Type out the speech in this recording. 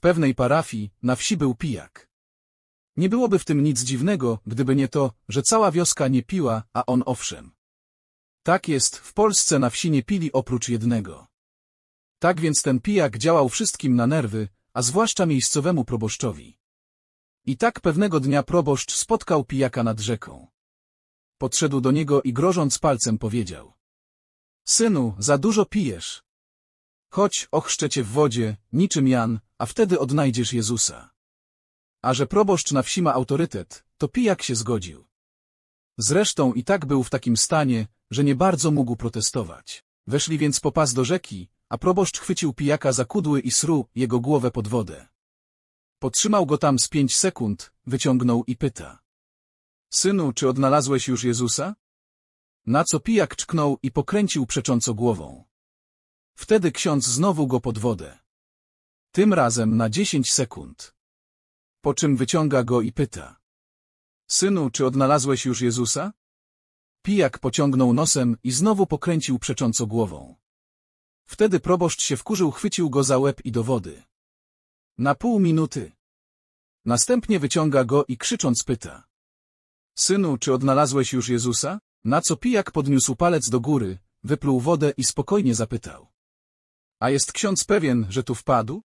W pewnej parafii, na wsi był pijak. Nie byłoby w tym nic dziwnego, gdyby nie to, że cała wioska nie piła, a on owszem. Tak jest, w Polsce na wsi nie pili oprócz jednego. Tak więc ten pijak działał wszystkim na nerwy, a zwłaszcza miejscowemu proboszczowi. I tak pewnego dnia proboszcz spotkał pijaka nad rzeką. Podszedł do niego i grożąc palcem powiedział. Synu, za dużo pijesz. Chodź, ochrzczę cię w wodzie, niczym Jan, a wtedy odnajdziesz Jezusa. A że proboszcz na wsi ma autorytet, to pijak się zgodził. Zresztą i tak był w takim stanie, że nie bardzo mógł protestować. Weszli więc po pas do rzeki, a proboszcz chwycił pijaka za kudły i sru jego głowę pod wodę. Potrzymał go tam z pięć sekund, wyciągnął i pyta. Synu, czy odnalazłeś już Jezusa? Na co pijak czknął i pokręcił przecząco głową. Wtedy ksiądz znowu go pod wodę. Tym razem na 10 sekund. Po czym wyciąga go i pyta. Synu, czy odnalazłeś już Jezusa? Pijak pociągnął nosem i znowu pokręcił przecząco głową. Wtedy proboszcz się wkurzył, chwycił go za łeb i do wody. Na pół minuty. Następnie wyciąga go i krzycząc pyta. Synu, czy odnalazłeś już Jezusa? Na co pijak podniósł palec do góry, wypluł wodę i spokojnie zapytał. A jest ksiądz pewien, że tu wpadł?